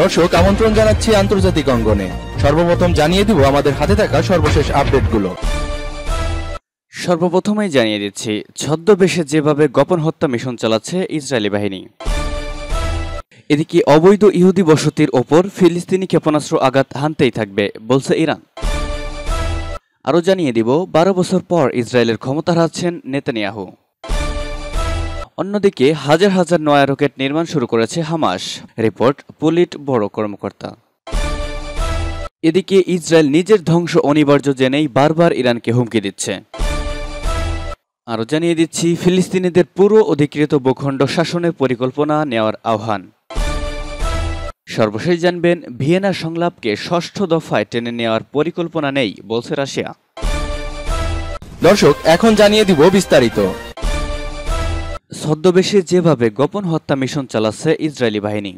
দর্শক আমন্ত্রণ জানাচ্ছি আন্তর্জাতিক অঙ্গনে সর্বপ্রথম জানিয়ে দিব আমাদের হাতে থাকা সর্বশেষ আপডেটগুলো সর্বপ্রথমেই জানিয়ে দিচ্ছি ছদ্মবেশে যেভাবে গোপন হত্যা মিশন চালাচ্ছে ইসরায়েলি বাহিনী এদিকে অবৈধ ইহুদি বসতির ওপর ফিলিস্তিনি ক্ষেপণাস্ত্র আঘাত হানতেই থাকবে বলছে ইরান আরও জানিয়ে দিব বারো বছর পর ইসরায়েলের ক্ষমতা হারাচ্ছেন নেতানিয়াহু অন্যদিকে হাজার হাজার নয়া রকেট নির্মাণ শুরু করেছে হামাস রিপোর্ট পুলিট বড় কর্মকর্তা এদিকে ইসরায়েল নিজের ধ্বংস অনিবার্য জেনেই বারবার ইরানকে হুমকি দিচ্ছে আরও জানিয়ে দিচ্ছি ফিলিস্তিনিদের পুরো অধিকৃত ভূখণ্ড শাসনের পরিকল্পনা নেওয়ার আহ্বান সর্বশেষ জানবেন ভিয়েনা সংলাপকে ষষ্ঠ দফায় টেনে নেওয়ার পরিকল্পনা নেই বলছে রাশিয়া দর্শক এখন জানিয়ে দিব বিস্তারিত ছদ্মবেশে যেভাবে গোপন হত্যা মিশন চালাচ্ছে ইসরায়েলি বাহিনী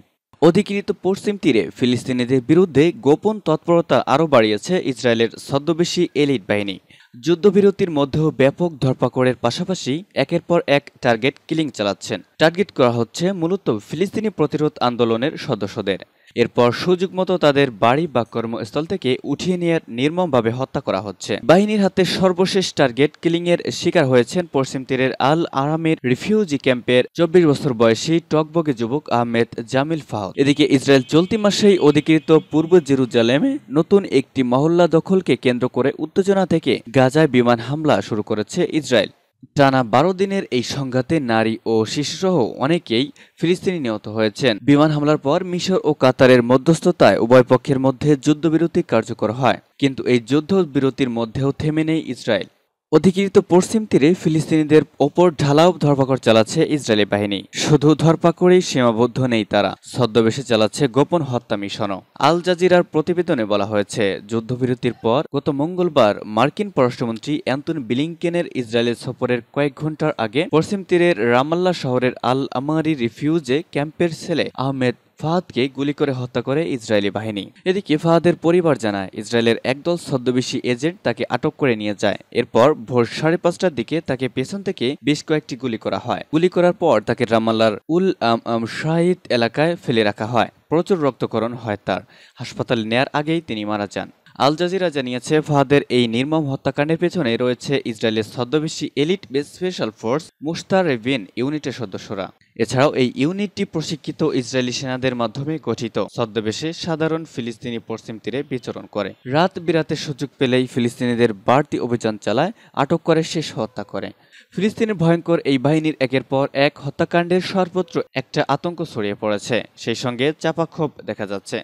অধিকৃত পশ্চিম তীরে ফিলিস্তিনিদের বিরুদ্ধে গোপন তৎপরতা আরও বাড়িয়েছে ইসরায়েলের ছদ্মবেশী এলিট বাহিনী যুদ্ধবিরতির মধ্যেও ব্যাপক ধরপাকড়ের পাশাপাশি একের পর এক টার্গেট কিলিং চালাচ্ছেন টার্গেট করা হচ্ছে মূলত ফিলিস্তিনি প্রতিরোধ আন্দোলনের সদস্যদের এরপর সুযোগ মতো তাদের বাড়ি বা কর্মস্থল থেকে উঠিয়ে নিয়ে নির্মমভাবে হত্যা করা হচ্ছে বাহিনীর হাতে সর্বশেষ টার্গেট কিলিংয়ের শিকার হয়েছেন পশ্চিম তীরের আল আরামের রিফিউজি ক্যাম্পের চব্বিশ বছর বয়সী টকবগে যুবক আহমেদ জামিল ফাহদ এদিকে ইসরায়েল চলতি মাসেই অধিকৃত পূর্ব জেরুজালেমে নতুন একটি মহল্লা দখলকে কেন্দ্র করে উত্তেজনা থেকে গাজায় বিমান হামলা শুরু করেছে ইসরায়েল টানা বারো দিনের এই সংঘাতে নারী ও শিশুসহ অনেকেই ফিলিস্তিনি নিহত হয়েছেন বিমান হামলার পর মিশর ও কাতারের মধ্যস্থতায় উভয় পক্ষের মধ্যে যুদ্ধবিরতি কার্যকর হয় কিন্তু এই যুদ্ধ বিরতির মধ্যেও থেমে নেই ইসরায়েল অধিকৃত পশ্চিম তীরে ফিলিস্তিনিদের ওপর ঢালাও ধরপাকড় চালাচ্ছে ইসরায়েলি বাহিনী শুধু ধরপাকড়েই সীমাবদ্ধ নেই তারা ছদ্মবেশে চালাচ্ছে গোপন হত্যা মিশনও আল জাজিরার প্রতিবেদনে বলা হয়েছে যুদ্ধবিরতির পর গত মঙ্গলবার মার্কিন পররাষ্ট্রমন্ত্রী অ্যান্টন বিলিংকেনের ইসরায়েল সফরের কয়েক ঘণ্টার আগে পশ্চিম তীরের রামাল্লা শহরের আল আমারি রিফিউজে ক্যাম্পের ছেলে আহমেদ ফাহাদকে গুলি করে হত্যা করে ইসরায়েলি বাহিনী এদিকে ফাহাদের পরিবার জানায় ইসরায়েলের একদল ছদ্মবেশী এজেন্ট তাকে আটক করে নিয়ে যায় এরপর ভোর সাড়ে পাঁচটার দিকে তাকে পেছন থেকে বেশ কয়েকটি গুলি করা হয় গুলি করার পর তাকে রামাল্লার উল আম শাহিদ এলাকায় ফেলে রাখা হয় প্রচুর রক্তকরণ হয় তার হাসপাতালে নেয়ার আগেই তিনি মারা যান আল জাজিরা জানিয়েছে ফাহাদের এই নির্মম হত্যাকাণ্ডের পেছনে রয়েছে ইসরায়েলের ছদ্মবেশী এলিট স্পেশাল ফোর্স মুস্তার রেভিন ইউনিটের সদস্যরা এছাড়াও এই ইউনিটটি প্রশিক্ষিত ইসরায়েলি সেনাদের মাধ্যমে গঠিত ছদ্মবেশে সাধারণ ফিলিস্তিনি পশ্চিম তীরে বিচরণ করে রাত বিরাতে সুযোগ পেলেই ফিলিস্তিনিদের বাড়তি অভিযান চালায় আটক করে শেষ হত্যা করে ফিলিস্তিনের ভয়ঙ্কর এই বাহিনীর একের পর এক হত্যাকাণ্ডের সর্বত্র একটা আতঙ্ক ছড়িয়ে পড়েছে সেই সঙ্গে চাপা ক্ষোভ দেখা যাচ্ছে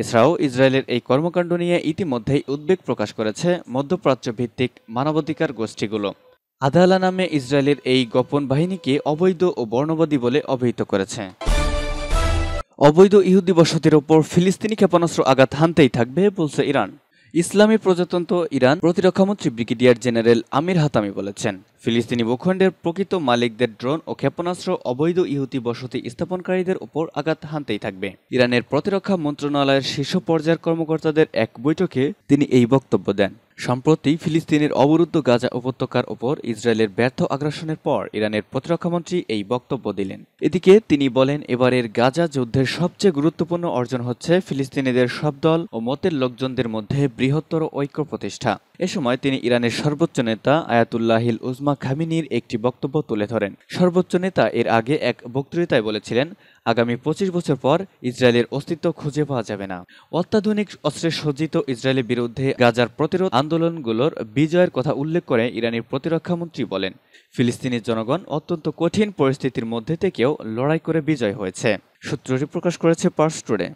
এছাড়াও ইসরায়েলের এই কর্মকাণ্ড নিয়ে ইতিমধ্যেই উদ্বেগ প্রকাশ করেছে মধ্যপ্রাচ্য ভিত্তিক মানবাধিকার গোষ্ঠীগুলো আদালা নামে ইসরায়েলের এই গোপন বাহিনীকে অবৈধ ও বর্ণবাদী বলে অভিহিত করেছে অবৈধ ইহুদি বসতির ওপর ফিলিস্তিনি ক্ষেপণাস্ত্র আঘাত হানতেই থাকবে বলছে ইরান ইসলামী প্রজাতন্ত্র ইরান প্রতিরক্ষামন্ত্রী ব্রিগেডিয়ার জেনারেল আমির হাতামি বলেছেন ফিলিস্তিনি ভূখণ্ডের প্রকৃত মালিকদের ড্রোন ও ক্ষেপণাস্ত্র অবৈধ ইহুতি বসতি স্থাপনকারীদের উপর আঘাত হানতেই থাকবে ইরানের প্রতিরক্ষা মন্ত্রণালয়ের শীর্ষ পর্যায়ের কর্মকর্তাদের এক বৈঠকে তিনি এই বক্তব্য দেন সম্প্রতি ফিলিস্তিনের অবরুদ্ধ গাজা উপত্যকার ওপর ইসরায়েলের ব্যর্থ আগ্রাসনের পর ইরানের প্রতিরক্ষামন্ত্রী এই বক্তব্য দিলেন এদিকে তিনি বলেন এবারের গাজা যুদ্ধের সবচেয়ে গুরুত্বপূর্ণ অর্জন হচ্ছে ফিলিস্তিনিদের সব দল ও মতের লোকজনদের মধ্যে বৃহত্তর ঐক্য প্রতিষ্ঠা এ সময় তিনি ইরানের সর্বোচ্চ নেতা আয়াতুল্লাহিল উজমা খামিনির একটি বক্তব্য তুলে ধরেন সর্বোচ্চ নেতা এর আগে এক বক্তৃতায় বলেছিলেন আগামী পঁচিশ বছর পর ইসরায়েলের অস্তিত্ব খুঁজে পাওয়া যাবে না অত্যাধুনিক অস্ত্রে সজ্জিত ইসরায়েলের বিরুদ্ধে গাজার প্রতিরোধ আন্দোলনগুলোর বিজয়ের কথা উল্লেখ করে ইরানের প্রতিরক্ষামন্ত্রী বলেন ফিলিস্তিনি জনগণ অত্যন্ত কঠিন পরিস্থিতির মধ্যে থেকেও লড়াই করে বিজয় হয়েছে সূত্রটি প্রকাশ করেছে পার্স টুডে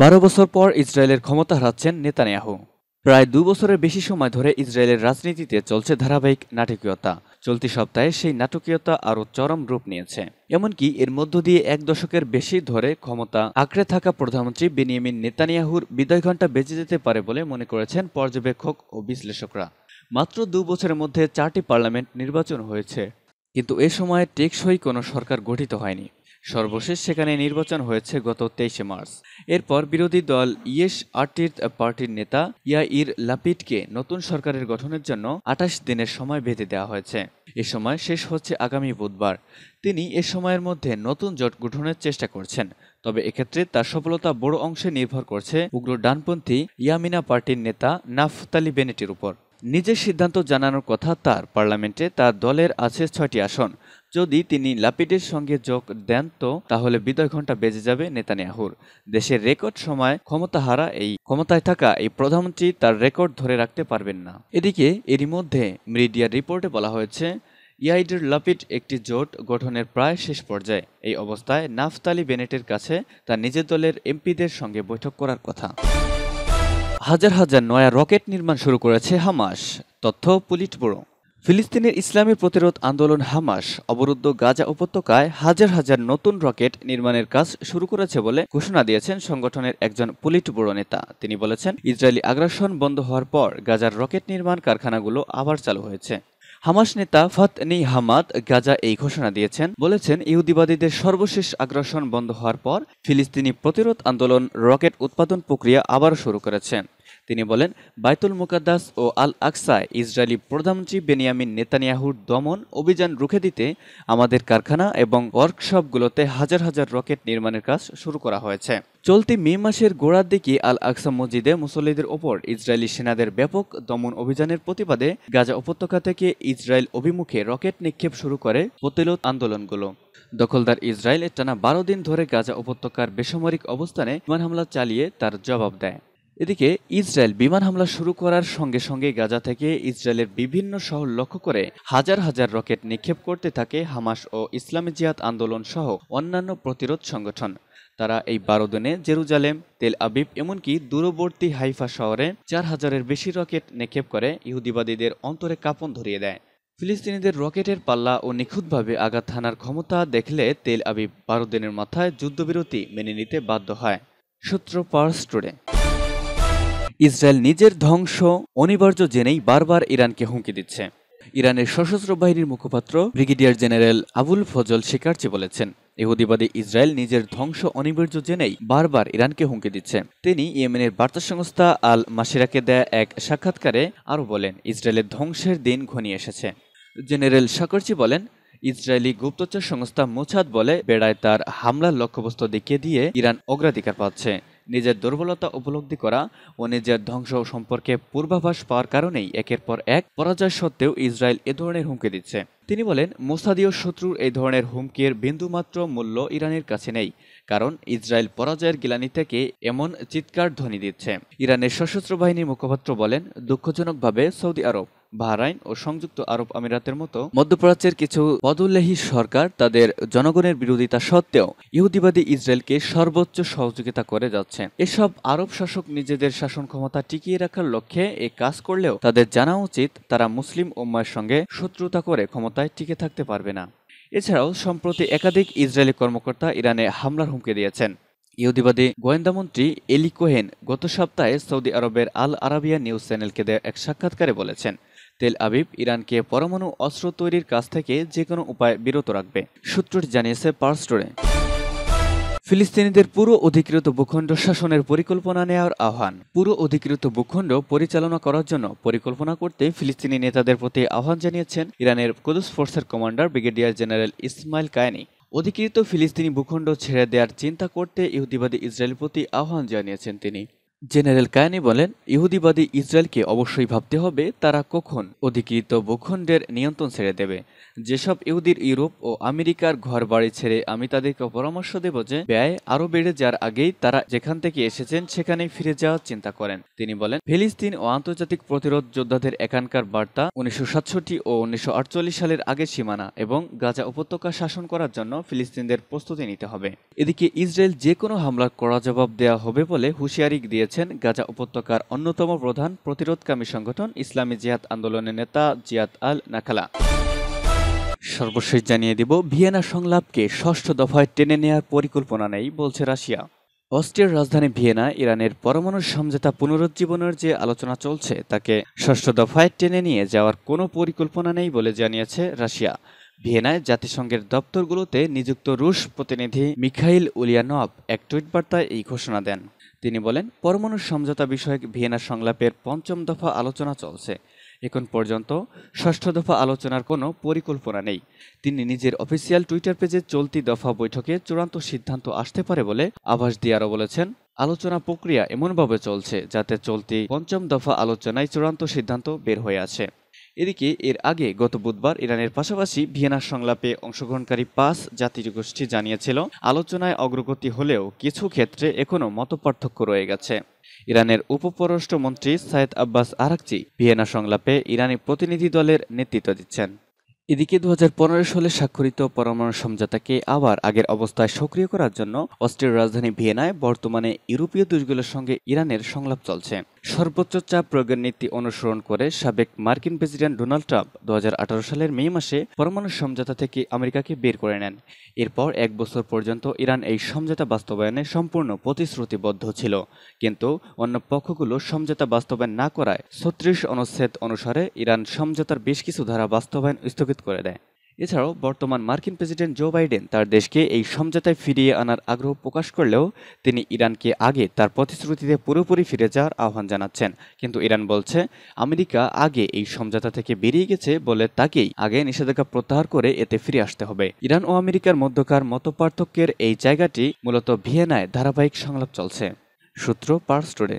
বারো বছর পর ইসরায়েলের ক্ষমতা হারাচ্ছেন নেতানিয়াহু প্রায় দু বছরের বেশি সময় ধরে ইসরায়েলের রাজনীতিতে চলছে ধারাবাহিক নাটকীয়তা চলতি সপ্তাহে সেই নাটকীয়তা আরও চরম রূপ নিয়েছে এমনকি এর মধ্য দিয়ে এক দশকের বেশি ধরে ক্ষমতা আঁকড়ে থাকা প্রধানমন্ত্রী বেনিয়ামিন নেতানিয়াহুর বিদায় ঘণ্টা বেঁচে যেতে পারে বলে মনে করেছেন পর্যবেক্ষক ও বিশ্লেষকরা মাত্র দু বছরের মধ্যে চারটি পার্লামেন্ট নির্বাচন হয়েছে কিন্তু এ সময়ে টেকসই কোনো সরকার গঠিত হয়নি সর্বশেষ সেখানে নির্বাচন হয়েছে গত তেইশে মার্চ এরপর বিরোধী দল ইয়েস আর্টির পার্টির নেতা ইয়াইর লাপিটকে নতুন সরকারের গঠনের জন্য আঠাশ দিনের সময় বেঁধে দেওয়া হয়েছে এ সময় শেষ হচ্ছে আগামী বুধবার তিনি এ সময়ের মধ্যে নতুন জোট গঠনের চেষ্টা করছেন তবে এক্ষেত্রে তার সফলতা বড় অংশে নির্ভর করছে উগ্র ডানপন্থী ইয়ামিনা পার্টির নেতা নাফতালি বেনেটির উপর নিজের সিদ্ধান্ত জানানোর কথা তার পার্লামেন্টে তার দলের আছে ছয়টি আসন যদি তিনি লাপিডের সঙ্গে যোগ দেন তো তাহলে বিদায় ঘন্টা বেজে যাবে নেতানিয়াহুর দেশের রেকর্ড সময় ক্ষমতাহারা এই ক্ষমতায় থাকা এই প্রধানমন্ত্রী তার রেকর্ড ধরে রাখতে পারবেন না এদিকে এরই মধ্যে মিডিয়ার রিপোর্টে বলা হয়েছে ইয়াইডের লাপিড একটি জোট গঠনের প্রায় শেষ পর্যায়ে এই অবস্থায় নাফতালি বেনেটের কাছে তার নিজের দলের এমপিদের সঙ্গে বৈঠক করার কথা হাজার হাজার নয়া রকেট নির্মাণ শুরু করেছে হামাস তথ্য পুলিট ব্যুরো ফিলিস্তিনের ইসলামী প্রতিরোধ আন্দোলন হামাস অবরুদ্ধ গাজা উপত্যকায় হাজার হাজার নতুন রকেট নির্মাণের কাজ শুরু করেছে বলে ঘোষণা দিয়েছেন সংগঠনের একজন পুলিট ব্যুরো নেতা তিনি বলেছেন ইসরায়েলি আগ্রাসন বন্ধ হওয়ার পর গাজার রকেট নির্মাণ কারখানাগুলো আবার চালু হয়েছে হামাস নেতা ফাতনি হামাদ গাজা এই ঘোষণা দিয়েছেন বলেছেন ইহুদিবাদীদের সর্বশেষ আগ্রাসন বন্ধ হওয়ার পর ফিলিস্তিনি প্রতিরোধ আন্দোলন রকেট উৎপাদন প্রক্রিয়া আবার শুরু করেছেন তিনি বলেন বাইতুল মুকাদ্দাস ও আল আকসা ইসরায়েলি প্রধানমন্ত্রী বেনিয়ামিন নেতানিয়াহুর দমন অভিযান রুখে দিতে আমাদের কারখানা এবং ওয়ার্কশপগুলোতে হাজার হাজার রকেট নির্মাণের কাজ শুরু করা হয়েছে চলতি মে মাসের গোড়ার দিকে আল আকসা মসজিদে মুসল্লিদের ওপর ইসরায়েলি সেনাদের ব্যাপক দমন অভিযানের প্রতিবাদে গাজা উপত্যকা থেকে ইসরায়েল অভিমুখে রকেট নিক্ষেপ শুরু করে প্রতিরোধ আন্দোলনগুলো দখলদার ইসরায়েল টানা বারো দিন ধরে গাজা উপত্যকার বেসামরিক অবস্থানে বিমান হামলা চালিয়ে তার জবাব দেয় এদিকে ইসরায়েল বিমান হামলা শুরু করার সঙ্গে সঙ্গে গাজা থেকে ইসরায়েলের বিভিন্ন শহর লক্ষ্য করে হাজার হাজার রকেট নিক্ষেপ করতে থাকে হামাস ও ইসলামী জিয়াদ আন্দোলন সহ অন্যান্য প্রতিরোধ সংগঠন তারা এই বারো দিনে জেরুজালেম তেল আবিব এমনকি দূরবর্তী হাইফা শহরে চার হাজারের বেশি রকেট নিক্ষেপ করে ইহুদিবাদীদের অন্তরে কাঁপন ধরিয়ে দেয় ফিলিস্তিনিদের রকেটের পাল্লা ও নিখুঁতভাবে আঘাত হানার ক্ষমতা দেখলে তেল আবিব বারো দিনের মাথায় যুদ্ধবিরতি মেনে নিতে বাধ্য হয় সূত্র পার্স টুডে ইসরায়েল নিজের ধ্বংস অনিবার্য জেনেই বারবার ইরানকে হুমকি দিচ্ছে ইরানের সশস্ত্র বাহিনীর মুখপাত্র brigadier general Abul Fazl Shekarchi বলেছেন ইহুদিবাদী ইসরায়েল নিজের ধ্বংস অনিবার্য জেনেই বারবার ইরানকে হুমকি দিচ্ছে তিনি ইয়েমেনের বার্তা সংস্থা আল মাসিরাকে দেয়া এক সাক্ষাৎকারে আরও বলেন ইসরায়েলের ধ্বংসের দিন ঘনিয়ে এসেছে জেনারেল শাকরচি বলেন ইসরায়েলি গুপ্তচর সংস্থা মোছাদ বলে বেড়ায় তার হামলার লক্ষ্যবস্তু দেখিয়ে দিয়ে ইরান অগ্রাধিকার পাচ্ছে নিজের দুর্বলতা উপলব্ধি করা ও নিজের ধ্বংস সম্পর্কে পূর্বাভাস পাওয়ার কারণেই একের পর এক পরাজয় সত্ত্বেও ইসরায়েল এ ধরনের হুমকি দিচ্ছে তিনি বলেন মোসাদীয় শত্রুর এই ধরনের হুমকির বিন্দুমাত্র মূল্য ইরানের কাছে নেই কারণ ইসরায়েল পরাজয়ের গিলানি থেকে এমন চিৎকার ধ্বনি দিচ্ছে ইরানের সশস্ত্র বাহিনীর মুখপাত্র বলেন দুঃখজনকভাবে সৌদি আরব বাহরাইন ও সংযুক্ত আরব আমিরাতের মতো মধ্যপ্রাচ্যের কিছু বদুল্লাহী সরকার তাদের জনগণের বিরোধিতা সত্ত্বেও ইহুদিবাদী ইসরায়েলকে সর্বোচ্চ সহযোগিতা করে যাচ্ছে এসব আরব শাসক নিজেদের শাসন ক্ষমতা টিকিয়ে রাখার লক্ষ্যে এ কাজ করলেও তাদের জানা উচিত তারা মুসলিম উম্মার সঙ্গে শত্রুতা করে ক্ষমতায় টিকে থাকতে পারবে না এছাড়াও সম্প্রতি একাধিক ইসরায়েলি কর্মকর্তা ইরানে হামলার হুমকি দিয়েছেন ইহুদিবাদী গোয়েন্দামন্ত্রী এলি কোহেন গত সপ্তাহে সৌদি আরবের আল আরাবিয়া নিউজ চ্যানেলকে দেয়া এক সাক্ষাৎকারে বলেছেন তেল আবিব ইরানকে পরমাণু অস্ত্র তৈরির কাছ থেকে যে কোনো উপায় বিরত রাখবে সূত্রটি জানিয়েছে পার্সটোরে ফিলিস্তিনিদের পুরো অধিকৃত ভূখণ্ড শাসনের পরিকল্পনা নেওয়ার আহ্বান পুরো অধিকৃত ভূখণ্ড পরিচালনা করার জন্য পরিকল্পনা করতে ফিলিস্তিনি নেতাদের প্রতি আহ্বান জানিয়েছেন ইরানের কুদুস ফোর্সের commander brigadier general Ismail Qaani অধিকৃত ফিলিস্তিনি ভূখণ্ড ছেড়ে দেওয়ার চিন্তা করতে ইহুদিবাদী ইসরায়েলের প্রতি আহ্বান জানিয়েছেন তিনি জেনারেল কায়ানি বলেন ইহুদিবাদী ইসরায়েলকে অবশ্যই ভাবতে হবে তারা কখন অধিকৃত ভূখণ্ডের নিয়ন্ত্রণ ছেড়ে দেবে যেসব ইহুদির ইউরোপ ও আমেরিকার ঘর বাড়ি ছেড়ে আমি তাদেরকে পরামর্শ দেব যে ব্যয় আরও বেড়ে যাওয়ার আগেই তারা যেখান থেকে এসেছেন সেখানে ফিরে যাওয়ার চিন্তা করেন তিনি বলেন ফিলিস্তিন ও আন্তর্জাতিক প্রতিরোধ যোদ্ধাদের এখানকার বার্তা উনিশশো ও উনিশশো সালের আগে সীমানা এবং গাজা উপত্যকা শাসন করার জন্য ফিলিস্তিনদের প্রস্তুতি নিতে হবে এদিকে ইসরায়েল যে কোনো হামলার কড়া জবাব দেওয়া হবে বলে হুঁশিয়ারি দিয়ে দিয়েছেন গাজা উপত্যকার অন্যতম প্রধান প্রতিরোধকামী সংগঠন ইসলামী জিহাদ আন্দোলনের নেতা জিয়াদ আল নাখালা সর্বশেষ জানিয়ে দিব ভিয়েনা সংলাপকে ষষ্ঠ দফায় টেনে নেয়ার পরিকল্পনা নেই বলছে রাশিয়া অস্ট্রিয়ার রাজধানী ভিয়েনা ইরানের পরমাণু সমঝোতা পুনরুজ্জীবনের যে আলোচনা চলছে তাকে ষষ্ঠ দফায় টেনে নিয়ে যাওয়ার কোনো পরিকল্পনা নেই বলে জানিয়েছে রাশিয়া ভিয়েনায় জাতিসংঘের দপ্তরগুলোতে নিযুক্ত রুশ প্রতিনিধি মিখাইল উলিয়ানভ এক টুইট বার্তায় এই ঘোষণা দেন তিনি বলেন পরমাণু সমঝোতা বিষয়ক ভিয়েনা সংলাপের পঞ্চম দফা আলোচনা চলছে এখন পর্যন্ত ষষ্ঠ দফা আলোচনার কোনো পরিকল্পনা নেই তিনি নিজের অফিসিয়াল টুইটার পেজে চলতি দফা বৈঠকে চূড়ান্ত সিদ্ধান্ত আসতে পারে বলে আভাস দিয়ে আরও বলেছেন আলোচনা প্রক্রিয়া এমনভাবে চলছে যাতে চলতি পঞ্চম দফা আলোচনায় চূড়ান্ত সিদ্ধান্ত বের হয়ে আছে এদিকে এর আগে গত বুধবার ইরানের পাশাপাশি ভিয়েনার সংলাপে অংশগ্রহণকারী পাঁচ জাতিগোষ্ঠী জানিয়েছিল আলোচনায় অগ্রগতি হলেও কিছু ক্ষেত্রে এখনও মতপার্থক্য রয়ে গেছে ইরানের উপপররাষ্ট্রমন্ত্রী সাইদ আব্বাস আরাকচি ভিয়েনা সংলাপে ইরানি প্রতিনিধি দলের নেতৃত্ব দিচ্ছেন এদিকে দু সালে স্বাক্ষরিত পরমাণু সমঝোতাকে আবার আগের অবস্থায় সক্রিয় করার জন্য অস্ট্রিয়ার রাজধানী ভিয়েনায় বর্তমানে ইউরোপীয় দেশগুলোর সঙ্গে ইরানের সংলাপ চলছে সর্বোচ্চ চাপ প্রয়োগের নীতি অনুসরণ করে সাবেক মার্কিন প্রেসিডেন্ট ডোনাল্ড ট্রাম্প দু সালের মে মাসে পরমাণু সমঝোতা থেকে আমেরিকাকে বের করে নেন এরপর এক বছর পর্যন্ত ইরান এই সমঝোতা বাস্তবায়নে সম্পূর্ণ প্রতিশ্রুতিবদ্ধ ছিল কিন্তু অন্য পক্ষগুলো সমঝোতা বাস্তবায়ন না করায় ছত্রিশ অনুচ্ছেদ অনুসারে ইরান সমঝোতার বেশ কিছু ধারা বাস্তবায়ন স্থগিত করে দেয় এছাড়াও বর্তমান মার্কিন প্রেসিডেন্ট জো বাইডেন তার দেশকে এই সমঝোতায় ফিরিয়ে আনার আগ্রহ প্রকাশ করলেও তিনি ইরানকে আগে তার প্রতিশ্রুতিতে পুরোপুরি ফিরে যাওয়ার আহ্বান জানাচ্ছেন কিন্তু ইরান বলছে আমেরিকা আগে এই সমঝোতা থেকে বেরিয়ে গেছে বলে তাকেই আগে নিষেধাজ্ঞা প্রত্যাহার করে এতে ফিরে আসতে হবে ইরান ও আমেরিকার মধ্যকার মতপার্থক্যের এই জায়গাটি মূলত ভিয়েনায় ধারাবাহিক সংলাপ চলছে সূত্র পার্স টুডে